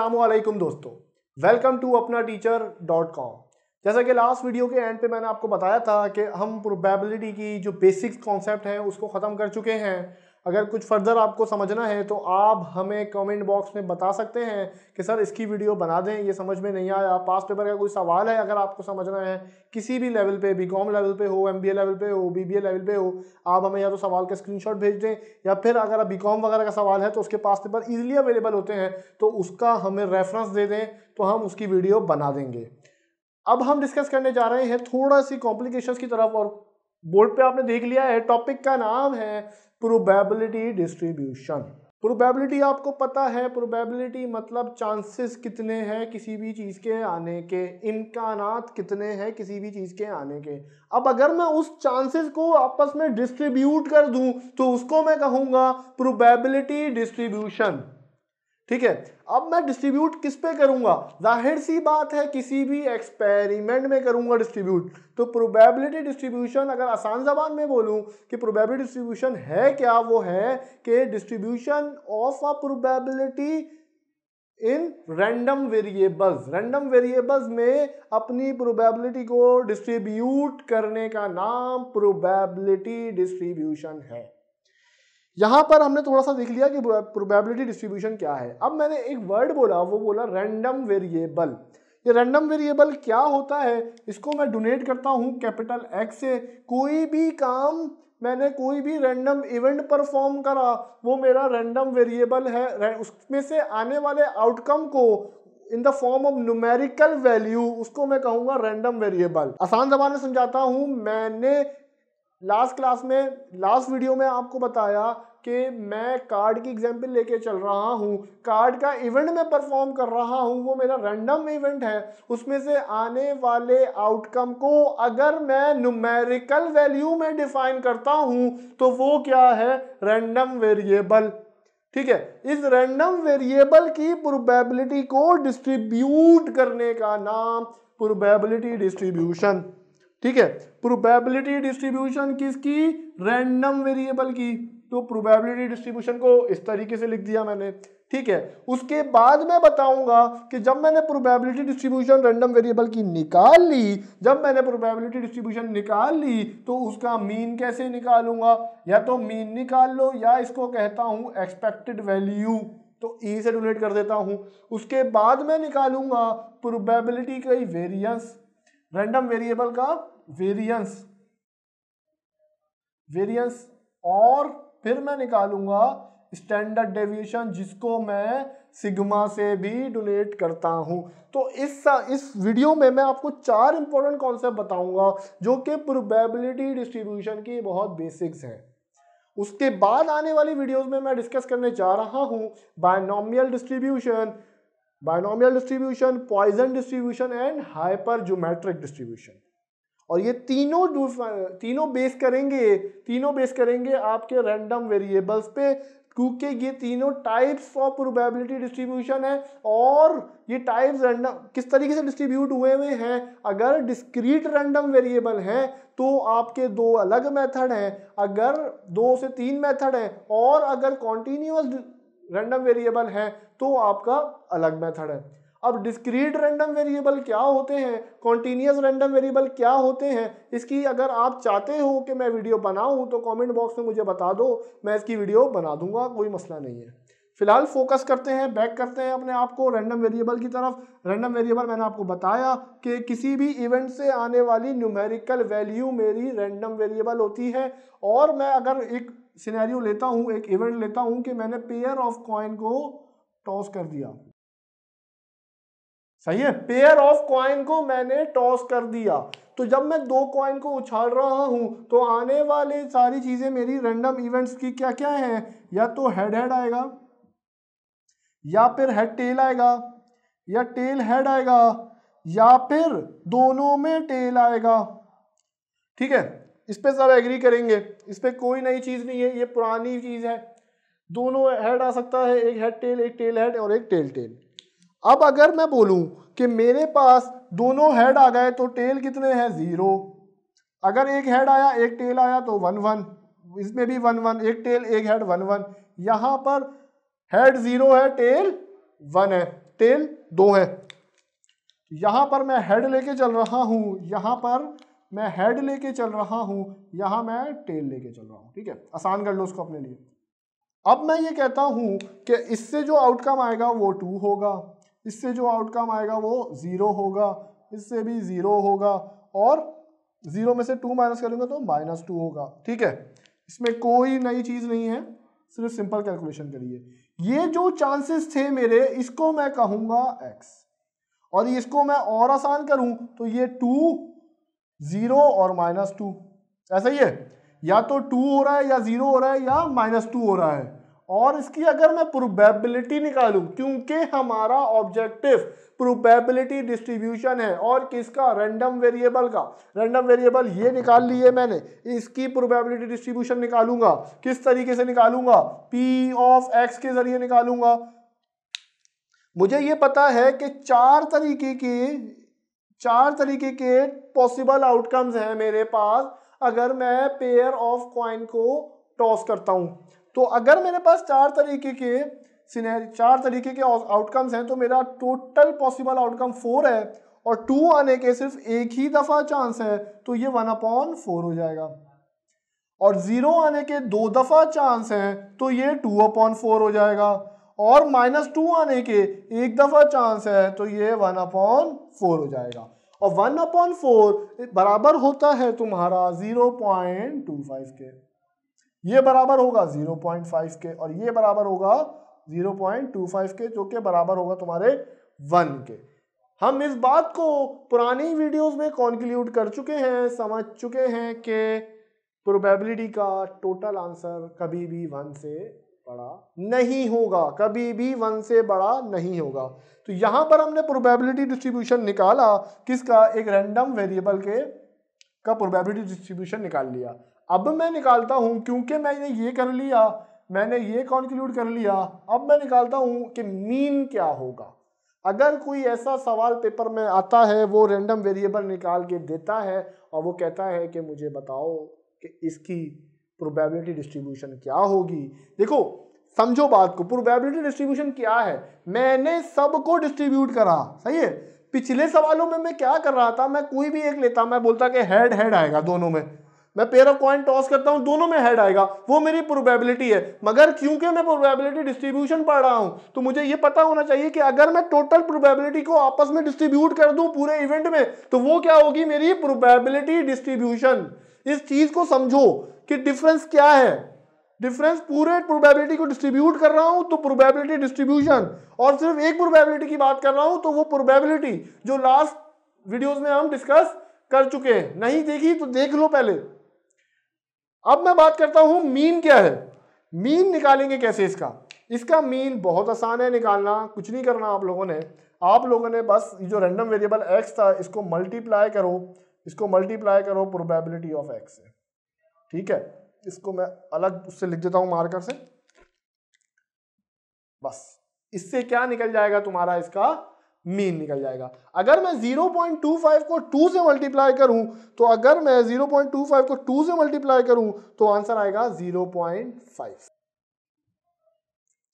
असलम दोस्तों welcome to Apna teacher dot com जैसा कि लास्ट वीडियो के एंड पे मैंने आपको बताया था कि हम प्रोबेबिलिटी की जो बेसिक कॉन्सेप्ट है उसको ख़त्म कर चुके हैं अगर कुछ फर्दर आपको समझना है तो आप हमें कमेंट बॉक्स में बता सकते हैं कि सर इसकी वीडियो बना दें ये समझ में नहीं आया पास पेपर का कोई सवाल है अगर आपको समझना है किसी भी लेवल पे बी कॉम लेवल पे हो एम बी ए लेवल पे हो बी बी ए लेवल पे हो आप हमें या तो सवाल का स्क्रीनशॉट भेज दें या फिर अगर आप बी कॉम वगैरह का सवाल है तो उसके पास पेपर ईजिली अवेलेबल होते हैं तो उसका हमें रेफरेंस दे दें तो हम उसकी वीडियो बना देंगे अब हम डिस्कस करने जा रहे हैं थोड़ा सी कॉम्प्लिकेशंस की तरफ और बोर्ड पे आपने देख लिया है टॉपिक का नाम है प्रोबेबिलिटी डिस्ट्रीब्यूशन प्रोबेबिलिटी आपको पता है प्रोबेबिलिटी मतलब चांसेस कितने हैं किसी भी चीज़ के आने के इम्कान कितने हैं किसी भी चीज़ के आने के अब अगर मैं उस चांसेस को आपस में डिस्ट्रीब्यूट कर दूं तो उसको मैं कहूँगा प्रोबेबिलिटी डिस्ट्रीब्यूशन ठीक है अब मैं डिस्ट्रीब्यूट किस पे करूंगा जाहिर सी बात है किसी भी एक्सपेरिमेंट में करूंगा डिस्ट्रीब्यूट तो प्रोबेबिलिटी डिस्ट्रीब्यूशन अगर आसान जबान में बोलूं कि प्रोबेबिलिटी डिस्ट्रीब्यूशन है क्या वो है कि distribution of a probability in random variables random variables में अपनी प्रोबेबिलिटी को डिस्ट्रीब्यूट करने का नाम प्रोबेबिलिटी डिस्ट्रीब्यूशन है यहाँ पर हमने थोड़ा सा देख लिया कि प्रोबेबिलिटी डिस्ट्रीब्यूशन क्या है अब मैंने एक वर्ड बोला वो बोला रैंडम वेरिएबल ये रैंडम वेरिएबल क्या होता है इसको मैं डोनेट करता हूँ कैपिटल एक्स से कोई भी काम मैंने कोई भी रैंडम इवेंट परफॉर्म करा वो मेरा रैंडम वेरिएबल है उसमें से आने वाले आउटकम को in the form of numerical value उसको मैं कहूँगा रैंडम वेरिएबल आसान जबान में समझाता हूँ मैंने लास्ट क्लास में लास्ट वीडियो में आपको बताया कि मैं कार्ड की एग्जांपल लेके चल रहा हूँ कार्ड का इवेंट मैं परफॉर्म कर रहा हूँ वो मेरा रैंडम इवेंट है उसमें से आने वाले आउटकम को अगर मैं नुमेरिकल वैल्यू में डिफाइन करता हूँ तो वो क्या है रैंडम वेरिएबल ठीक है इस रैंडम वेरिएबल की प्रोबेबिलिटी को डिस्ट्रीब्यूट करने का नाम प्रोबेबिलिटी डिस्ट्रीब्यूशन ठीक है प्रोबेबिलिटी डिस्ट्रीब्यूशन किसकी रैंडम वेरिएबल की तो प्रोबेबिलिटी डिस्ट्रीब्यूशन को इस तरीके से लिख दिया मैंने ठीक है उसके बाद मैं बताऊंगा कि जब मैंने प्रोबेबिलिटी डिस्ट्रीब्यूशन रैंडम वेरिएबल की निकाल ली जब मैंने प्रोबेबिलिटी डिस्ट्रीब्यूशन निकाल ली तो उसका मीन कैसे निकालूंगा या तो मीन निकाल लो या इसको कहता हूं एक्सपेक्टेड वैल्यू तो ई से डोनेट कर देता हूं उसके बाद मैं निकालूंगा प्रोबेबिलिटी का वेरियंस रैंडम वेरिएबल का वेरियंस वेरियंस और फिर मैं निकालूंगा स्टैंडर्ड डेविएशन जिसको मैं सिग्मा से भी डोनेट करता हूं तो इस इस वीडियो में मैं आपको चार इंपॉर्टेंट कॉन्सेप्ट बताऊंगा जो कि प्रोबेबिलिटी डिस्ट्रीब्यूशन की बहुत बेसिक्स हैं उसके बाद आने वाली वीडियोस में मैं डिस्कस करने जा रहा हूं binomial distribution binomial distribution Poisson distribution and hypergeometric distribution और ये तीनों तीनों बेस करेंगे तीनों बेस करेंगे आपके रैंडम वेरिएबल्स पे क्योंकि ये तीनों टाइप्स ऑफ प्रोबेबिलिटी डिस्ट्रीब्यूशन है और ये टाइप्स रैंडम किस तरीके से डिस्ट्रीब्यूट हुए हुए हैं अगर डिस्क्रीट रैंडम वेरिएबल हैं तो आपके दो अलग मेथड हैं अगर दो से तीन मेथड हैं और अगर कॉन्टीन्यूस रैंडम वेरिएबल हैं तो आपका अलग मेथड है अब डिस्क्रीट रैंडम वेरिएबल क्या होते हैं कॉन्टीन्यूस रैंडम वेरिएबल क्या होते हैं इसकी अगर आप चाहते हो कि मैं वीडियो बनाऊँ तो कॉमेंट बॉक्स में मुझे बता दो मैं इसकी वीडियो बना दूंगा कोई मसला नहीं है फिलहाल फोकस करते हैं बैक करते हैं अपने आप को रैंडम वेरिएबल की तरफ रैंडम वेरिएबल मैंने आपको बताया कि किसी भी इवेंट से आने वाली न्यूमेरिकल वैल्यू मेरी रैंडम वेरिएबल होती है और मैं अगर एक सिनेरियो लेता हूँ एक इवेंट लेता हूँ कि मैंने पेयर ऑफ कॉइन को टॉस कर दिया सही है पेयर ऑफ कॉइन को मैंने टॉस कर दिया तो जब मैं दो क्वाइन को उछाल रहा हूं तो आने वाले सारी चीजें मेरी रैंडम इवेंट्स की क्या क्या हैं या तो हेड हेड आएगा या फिर हेड टेल आएगा या टेल हेड आएगा या फिर दोनों में टेल आएगा ठीक है इस पर सब एग्री करेंगे इस पर कोई नई चीज़ नहीं है ये पुरानी चीज़ है दोनों हेड आ सकता है एक हेड टेल एक टेल हेड और एक टेल टेल अब अगर मैं बोलूं कि मेरे पास दोनों हेड आ गए तो टेल कितने हैं ज़ीरो अगर एक हेड आया एक टेल आया तो वन वन इसमें भी वन वन एक टेल एक हेड वन वन यहाँ पर हेड ज़ीरो है टेल वन है टेल दो है यहाँ पर मैं हेड लेके चल रहा हूँ यहाँ पर मैं हेड लेके चल रहा हूँ यहाँ मैं टेल लेके चल रहा हूँ ठीक है आसान कर लो उसको अपने लिए अब मैं ये कहता हूँ कि इससे जो आउटकम आएगा वो टू होगा इससे जो आउटकम आएगा वो ज़ीरो होगा इससे भी ज़ीरो होगा और ज़ीरो में से टू माइनस करूँगा तो माइनस टू होगा ठीक है इसमें कोई नई चीज़ नहीं है सिर्फ सिंपल कैलकुलेशन करिए ये जो चांसेस थे मेरे इसको मैं कहूँगा एक्स और इसको मैं और आसान करूं तो ये टू ज़ीरो और माइनस टू ऐसा ही है या तो टू हो रहा है या ज़ीरो हो रहा है या माइनस टू हो रहा है और इसकी अगर मैं प्रोबेबिलिटी निकालूं क्योंकि हमारा ऑब्जेक्टिव प्रोबेबिलिटी डिस्ट्रीब्यूशन है और किसका रैंडम वेरिएबल का रैंडम वेरिएबल ये निकाल लिए मैंने इसकी प्रोबेबिलिटी डिस्ट्रीब्यूशन निकालूंगा किस तरीके से निकालूंगा पी ऑफ एक्स के जरिए निकालूंगा मुझे ये पता है कि चार तरीके के चार तरीके के पॉसिबल आउटकम्स हैं मेरे पास अगर मैं पेयर ऑफ क्वाइन को टॉस करता हूँ तो अगर मेरे पास चार तरीके के चार तरीके के आउटकम्स हैं तो मेरा टोटल पॉसिबल आउटकम फोर है और टू आने के सिर्फ एक ही दफ़ा चांस है तो ये वन अपॉन फोर हो जाएगा और ज़ीरो आने के दो दफ़ा चांस तो है तो ये टू अपॉन फोर हो जाएगा और माइनस टू आने के एक दफ़ा चांस है तो ये वन अपॉन फोर हो जाएगा और वन अपॉन फोर बराबर होता है तुम्हारा ज़ीरो पॉइंट टू फाइव के ये बराबर होगा 0.5 के और ये बराबर होगा 0.25 के जो के बराबर होगा तुम्हारे वन के हम इस बात को पुरानी वीडियोस में कॉन्क्लूड कर चुके हैं समझ चुके हैं कि प्रोबेबिलिटी का टोटल आंसर कभी भी वन से बड़ा नहीं होगा कभी भी वन से बड़ा नहीं होगा तो यहाँ पर हमने प्रोबेबिलिटी डिस्ट्रीब्यूशन निकाला किसका एक रैंडम वेरिएबल के का प्रोबेबिलिटी डिस्ट्रीब्यूशन निकाल लिया अब मैं निकालता हूँ क्योंकि मैंने ये कर लिया मैंने ये कॉन्क्लूड कर लिया अब मैं निकालता हूँ कि मीन क्या होगा अगर कोई ऐसा सवाल पेपर में आता है वो रेंडम वेरिएबल निकाल के देता है और वो कहता है कि मुझे बताओ कि इसकी प्रोबेबिलिटी डिस्ट्रीब्यूशन क्या होगी देखो समझो बात को प्रोबेबिलिटी डिस्ट्रीब्यूशन क्या है मैंने सबको डिस्ट्रीब्यूट करा सही है पिछले सवालों में मैं क्या कर रहा था मैं कोई भी एक लेता मैं बोलता कि हेड हेड आएगा दोनों में मैं पेयर ऑफ कॉइन टॉस करता हूं दोनों में हेड आएगा वो मेरी प्रोबेबिलिटी है मगर क्योंकि मैं प्रोबेबिलिटी डिस्ट्रीब्यूशन पढ़ रहा हूं तो मुझे ये पता होना चाहिए कि अगर मैं टोटल प्रोबेबिलिटी को आपस में डिस्ट्रीब्यूट कर दूं पूरे इवेंट में तो वो क्या होगी मेरी प्रोबेबिलिटी डिस्ट्रीब्यूशन इस चीज को समझो कि डिफरेंस क्या है डिफरेंस पूरे प्रोबेबिलिटी को डिस्ट्रीब्यूट कर रहा हूं तो प्रोबेबिलिटी डिस्ट्रीब्यूशन और सिर्फ एक प्रोबेबिलिटी की बात कर रहा हूं तो वो प्रोबेबिलिटी जो लास्ट वीडियोस में हम डिस्कस कर चुके हैं नहीं देखी तो देख लो पहले अब मैं बात करता हूं मीन क्या है मीन निकालेंगे कैसे इसका इसका मीन बहुत आसान है निकालना कुछ नहीं करना आप लोगों ने आप लोगों ने बस जो रेंडम वेरिएबल एक्स था इसको मल्टीप्लाई करो इसको मल्टीप्लाई करो प्रोबेबिलिटी ऑफ एक्स ठीक है इसको मैं अलग उससे लिख देता हूँ मार्कर से बस इससे क्या निकल जाएगा तुम्हारा इसका मीन निकल जाएगा अगर मैं 0.25 को 2 से मल्टीप्लाई करूं तो अगर मैं 0.25 को 2 से मल्टीप्लाई करूं तो आंसर आएगा 0.5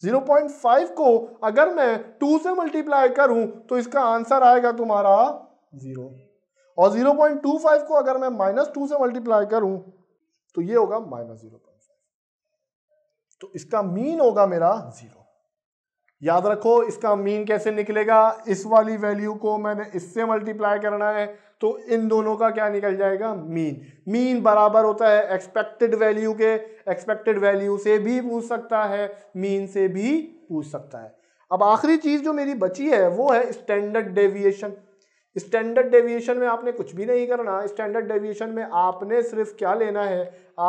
0.5 को अगर मैं 2 से मल्टीप्लाई करूं तो इसका आंसर आएगा तुम्हारा जीरो और 0.25 को अगर मैं माइनस टू से मल्टीप्लाई करूं तो ये होगा माइनस जीरो पॉइंट फाइव तो इसका मीन होगा मेरा जीरो याद रखो इसका मीन कैसे निकलेगा इस वाली वैल्यू को मैंने इससे मल्टीप्लाई करना है तो इन दोनों का क्या निकल जाएगा मीन मीन बराबर होता है एक्सपेक्टेड वैल्यू के एक्सपेक्टेड वैल्यू से भी पूछ सकता है मीन से भी पूछ सकता है अब आखिरी चीज जो मेरी बची है वो है स्टैंडर्ड डेविएशन स्टैंडर्ड डेविएशन में आपने कुछ भी नहीं करना स्टैंडर्ड डेविएशन में आपने सिर्फ क्या लेना है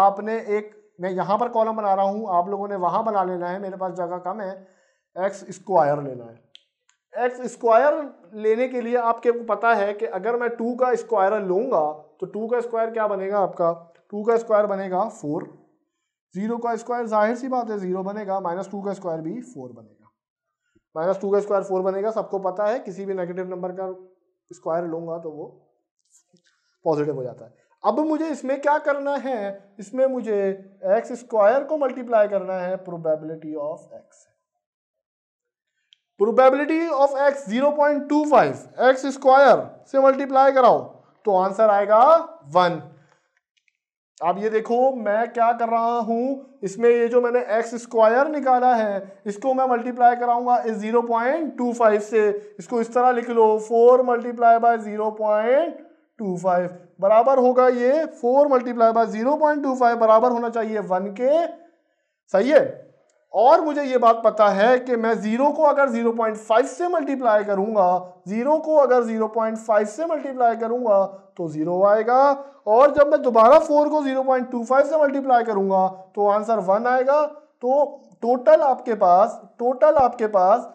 आपने एक मैं यहाँ पर कॉलम बना रहा हूँ आप लोगों ने वहाँ बना लेना है मेरे पास जगह कम है एक्स स्क्वायर लेना है एक्स स्क्वायर लेने के लिए आपके को पता है कि अगर मैं टू का स्क्वायर लूँगा तो टू का स्क्वायर क्या बनेगा आपका टू का स्क्वायर बनेगा फोर जीरो का स्क्वायर जाहिर सी बात है जीरो बनेगा माइनस टू का स्क्वायर भी फोर बनेगा माइनस टू का स्क्वायर फोर बनेगा सबको पता है किसी भी नेगेटिव नंबर का स्क्वायर लूंगा तो वो पॉजिटिव हो जाता है अब मुझे इसमें क्या करना है इसमें मुझे एक्स स्क्वायर को मल्टीप्लाई करना है probability of x probability of x zero point two five x square से मल्टीप्लाई कराओ तो आंसर आएगा वन अब ये देखो मैं क्या कर रहा हूं इसमें ये जो मैंने एक्स स्क्वायर निकाला है इसको मैं मल्टीप्लाई कराऊंगा इस जीरो पॉइंट टू फाइव से इसको इस तरह लिख लो four multiply by zero point two five बराबर होगा ये four multiply by zero point two five बराबर होना चाहिए वन के सही है और मुझे ये बात पता है कि मैं ज़ीरो को अगर 0.5 से मल्टीप्लाई करूंगा ज़ीरो को अगर 0.5 से मल्टीप्लाई करूंगा तो ज़ीरो आएगा और जब मैं दोबारा फोर को 0.25 से मल्टीप्लाई करूंगा तो आंसर वन आएगा तो टोटल आपके पास टोटल आपके पास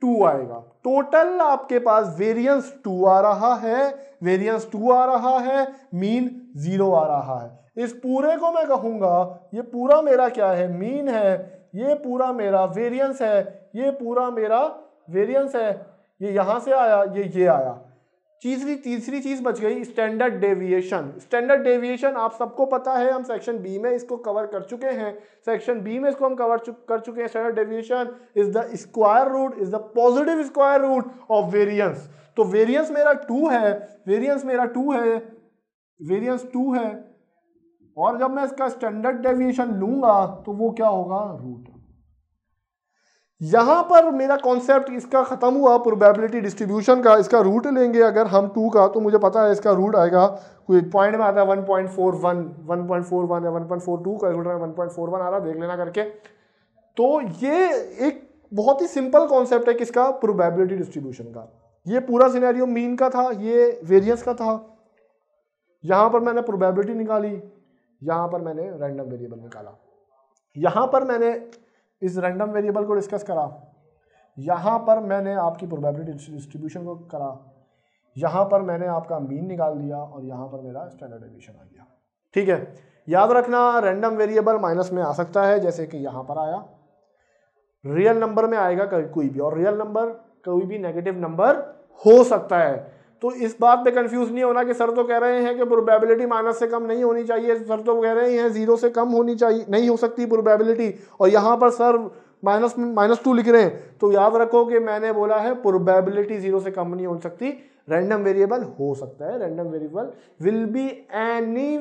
टू आएगा टोटल आपके पास वेरियंस टू आ रहा है वेरियंस टू आ रहा है मीन ज़ीरो आ रहा है इस पूरे को मैं कहूँगा ये पूरा मेरा क्या है मीन है ये पूरा मेरा वेरियंस है ये पूरा मेरा वेरियंस है ये यहाँ से आया ये ये आया तीसरी तीसरी चीज़ बच गई स्टैंडर्ड डेविएशन स्टैंडर्ड डेविएशन आप सबको पता है हम सेक्शन बी में इसको कवर कर चुके हैं सेक्शन बी में इसको हम कवर चु, कर चुके हैं standard deviation is the square root is the positive square root of variance तो वेरियंस मेरा टू है वेरियंस मेरा टू है वेरियंस टू है और जब मैं इसका स्टैंडर्ड डेविएशन लूंगा तो वो क्या होगा रूट यहां पर मेरा कॉन्सेप्ट इसका खत्म हुआ प्रोबेबिलिटी डिस्ट्रीब्यूशन का इसका रूट लेंगे अगर हम टू का तो मुझे पता है इसका रूट आएगा कोई पॉइंट में आता है one point four one one point four one या one point four two one point four one आ रहा देख लेना करके तो ये एक बहुत ही सिंपल कॉन्सेप्ट है किसका प्रोबेबिलिटी डिस्ट्रीब्यूशन का ये पूरा सिनेरियो मीन का था ये वेरियंस का था यहां पर मैंने प्रोबेबिलिटी निकाली यहां पर मैंने रैंडम वेरिएबल निकाला यहां पर मैंने इस रैंडम वेरिएबल को डिस्कस करा यहां पर मैंने आपकी प्रोबेबिलिटी डिस्ट्रीब्यूशन को करा यहां पर मैंने आपका मीन निकाल दिया और यहां पर मेरा स्टैंडर्ड एडमिशन आ गया ठीक है याद रखना रैंडम वेरिएबल माइनस में आ सकता है जैसे कि यहां पर आया रियल नंबर में आएगा कोई भी और रियल नंबर कोई भी नेगेटिव नंबर हो सकता है तो इस बात पे कंफ्यूज नहीं होना कि सर तो कह रहे हैं कि प्रोबेबिलिटी माइनस से कम नहीं होनी चाहिए सर तो कह रहे हैं जीरो से कम होनी चाहिए नहीं हो सकती प्रोबेबिलिटी और यहाँ पर सर माइनस माइनस टू लिख रहे हैं तो याद रखो कि मैंने बोला है प्रोबेबिलिटी जीरो से कम नहीं हो सकती रैंडम वेरिएबल हो सकता है random variable will be any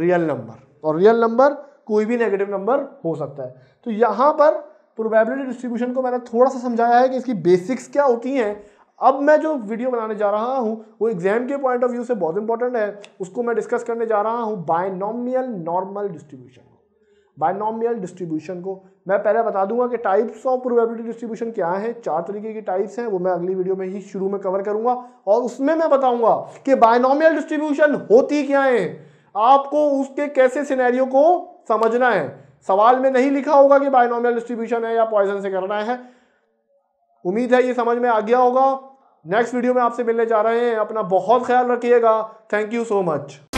real number और रियल नंबर कोई भी नेगेटिव नंबर हो सकता है तो यहाँ पर प्रोबेबिलिटी डिस्ट्रीब्यूशन को मैंने थोड़ा सा समझाया है कि इसकी बेसिक्स क्या होती हैं अब मैं जो वीडियो बनाने जा रहा हूँ वो एग्जाम के पॉइंट ऑफ व्यू से बहुत इंपॉर्टेंट है उसको मैं डिस्कस करने जा रहा हूँ बायनॉमियल नॉर्मल डिस्ट्रीब्यूशन को बायनॉमियल डिस्ट्रीब्यूशन को मैं पहले बता दूंगा कि टाइप्स ऑफ प्रोबेबिलिटी डिस्ट्रीब्यूशन क्या है चार तरीके की टाइप्स हैं वो मैं अगली वीडियो में ही शुरू में कवर करूंगा और उसमें मैं बताऊंगा कि बायनॉमियल डिस्ट्रीब्यूशन होती क्या है आपको उसके कैसे सिनेरियो को समझना है सवाल में नहीं लिखा होगा कि बायनॉमियल डिस्ट्रीब्यूशन है या पॉइजन से करना है उम्मीद है ये समझ में आ गया होगा नेक्स्ट वीडियो में आपसे मिलने जा रहे हैं अपना बहुत ख्याल रखिएगा थैंक यू सो मच